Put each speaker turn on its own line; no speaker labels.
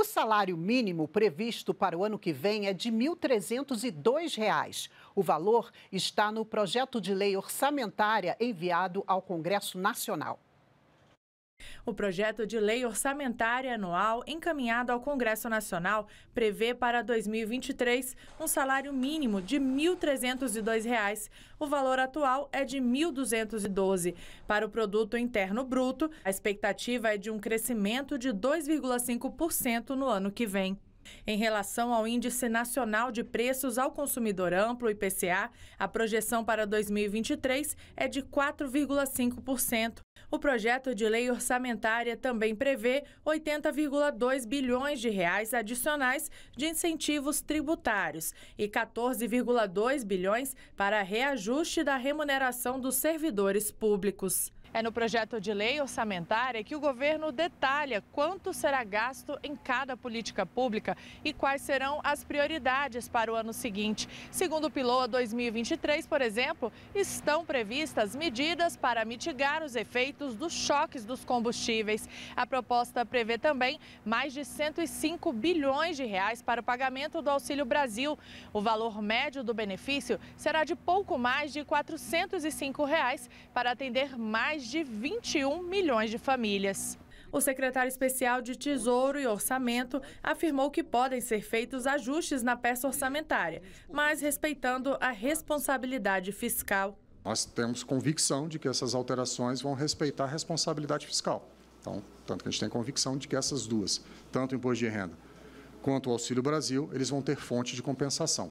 O salário mínimo previsto para o ano que vem é de R$ 1.302. O valor está no projeto de lei orçamentária enviado
ao Congresso Nacional. O projeto de lei orçamentária anual encaminhado ao Congresso Nacional prevê para 2023 um salário mínimo de R$ 1.302. O valor atual é de R$ 1.212. Para o produto interno bruto, a expectativa é de um crescimento de 2,5% no ano que vem. Em relação ao Índice Nacional de Preços ao Consumidor Amplo, IPCA, a projeção para 2023 é de 4,5%. O projeto de lei orçamentária também prevê 80,2 bilhões de reais adicionais de incentivos tributários e 14,2 bilhões para reajuste da remuneração dos servidores públicos. É no projeto de lei orçamentária que o governo detalha quanto será gasto em cada política pública e quais serão as prioridades para o ano seguinte. Segundo o Piloa 2023, por exemplo, estão previstas medidas para mitigar os efeitos dos choques dos combustíveis. A proposta prevê também mais de 105 bilhões de reais para o pagamento do Auxílio Brasil. O valor médio do benefício será de pouco mais de R$ 405 reais para atender mais mais de 21 milhões de famílias. O secretário especial de Tesouro e Orçamento afirmou que podem ser feitos ajustes na peça orçamentária, mas respeitando a responsabilidade fiscal.
Nós temos convicção de que essas alterações vão respeitar a responsabilidade fiscal. Então, tanto que a gente tem convicção de que essas duas, tanto o imposto de renda quanto o Auxílio Brasil, eles vão ter fonte de compensação.